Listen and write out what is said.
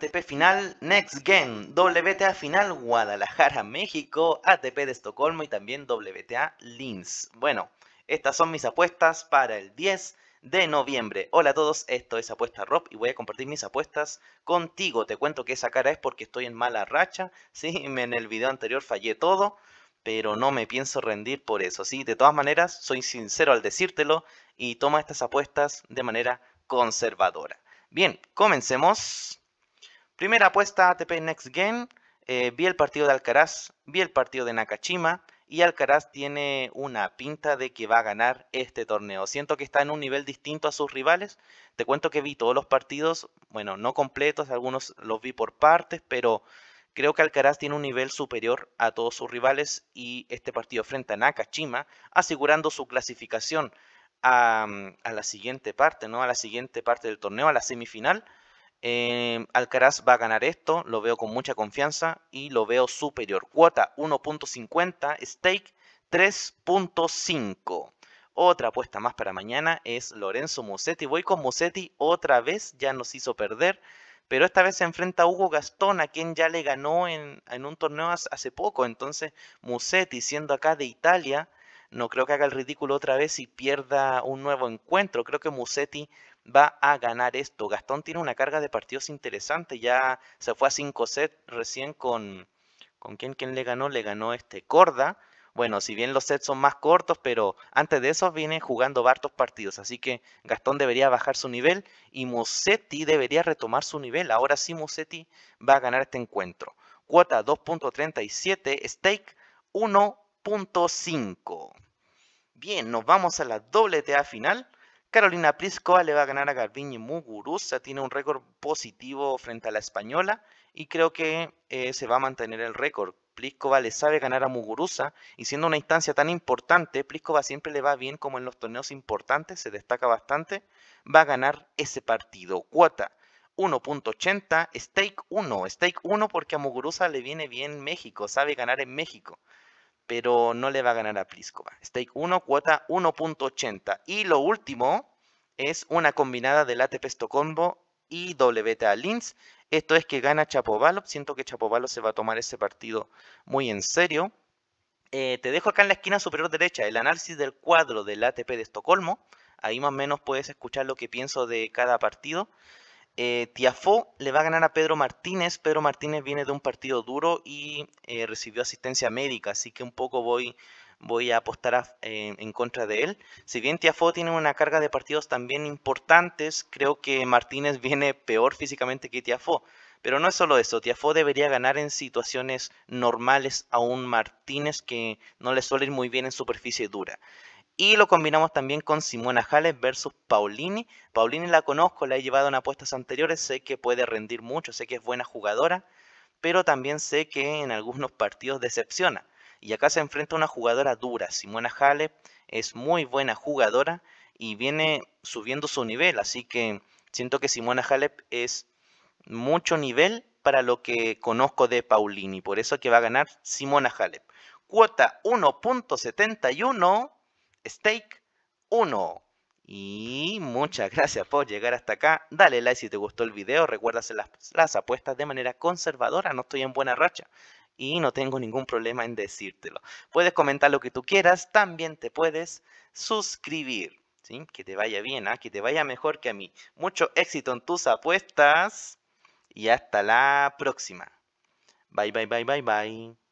ATP Final Next Game, WTA Final Guadalajara, México, ATP de Estocolmo y también WTA Linz. Bueno, estas son mis apuestas para el 10 de noviembre. Hola a todos, esto es Apuesta Rob y voy a compartir mis apuestas contigo. Te cuento que esa cara es porque estoy en mala racha, sí, en el video anterior fallé todo, pero no me pienso rendir por eso, sí. De todas maneras, soy sincero al decírtelo y toma estas apuestas de manera conservadora. Bien, comencemos. Primera apuesta ATP Next Game. Eh, vi el partido de Alcaraz, vi el partido de Nakashima y Alcaraz tiene una pinta de que va a ganar este torneo. Siento que está en un nivel distinto a sus rivales. Te cuento que vi todos los partidos, bueno, no completos, algunos los vi por partes, pero creo que Alcaraz tiene un nivel superior a todos sus rivales y este partido frente a Nakashima, asegurando su clasificación a la siguiente parte, ¿no? A la siguiente parte del torneo, a la semifinal Em, Alcaraz va a ganar esto, lo veo con mucha confianza y lo veo superior. Cuota 1.50, stake 3.5. Otra apuesta más para mañana es Lorenzo Musetti. Voy con Musetti otra vez, ya nos hizo perder, pero esta vez se enfrenta a Hugo Gastón, a quien ya le ganó en, en un torneo hace poco. Entonces, Musetti, siendo acá de Italia, no creo que haga el ridículo otra vez y pierda un nuevo encuentro. Creo que Musetti va a ganar esto. Gastón tiene una carga de partidos interesante, ya se fue a 5 sets recién con... ¿Con quién, quién le ganó? Le ganó este Corda. Bueno, si bien los sets son más cortos, pero antes de eso viene jugando hartos partidos. Así que Gastón debería bajar su nivel y Musetti debería retomar su nivel. Ahora sí Musetti va a ganar este encuentro. Cuota 2.37, stake 1.5. Bien, nos vamos a la doble TA final Carolina Pliskova le va a ganar a Garbiñe Muguruza, tiene un récord positivo frente a la española y creo que eh, se va a mantener el récord. Pliskova le sabe ganar a Muguruza y siendo una instancia tan importante, Pliskova siempre le va bien como en los torneos importantes, se destaca bastante, va a ganar ese partido. Cuota 1.80, stake 1, stake 1 porque a Muguruza le viene bien México, sabe ganar en México pero no le va a ganar a Pliskova. Stake 1, cuota 1.80. Y lo último es una combinada del ATP Estocolmo y WTA Linz. Esto es que gana Chapovalov. Siento que Chapovalov se va a tomar ese partido muy en serio. Eh, te dejo acá en la esquina superior derecha el análisis del cuadro del ATP de Estocolmo. Ahí más o menos puedes escuchar lo que pienso de cada partido. Eh, Tiafo le va a ganar a Pedro Martínez. Pedro Martínez viene de un partido duro y eh, recibió asistencia médica, así que un poco voy, voy a apostar eh, en contra de él. Si bien Tiafo tiene una carga de partidos también importantes, creo que Martínez viene peor físicamente que Tiafo. Pero no es solo eso, Tiafó debería ganar en situaciones normales a un Martínez que no le suele ir muy bien en superficie dura. Y lo combinamos también con Simona Halep versus Paulini. Paulini la conozco, la he llevado en apuestas anteriores, sé que puede rendir mucho, sé que es buena jugadora, pero también sé que en algunos partidos decepciona. Y acá se enfrenta a una jugadora dura. Simona Halep es muy buena jugadora y viene subiendo su nivel, así que siento que Simona Halep es mucho nivel para lo que conozco de Paulini, por eso que va a ganar Simona Halep. Cuota 1.71 Stake 1. Y muchas gracias por llegar hasta acá. Dale like si te gustó el video. Recuerda hacer las, apuestas de manera conservadora. No estoy en buena racha y no tengo ningún problema en decírtelo. Puedes comentar lo que tú quieras, también te puedes suscribir. Que te vaya bien, ¿ah? que te vaya mejor que a mí. Mucho éxito en tus apuestas y hasta la próxima. Bye, bye, bye, bye, bye.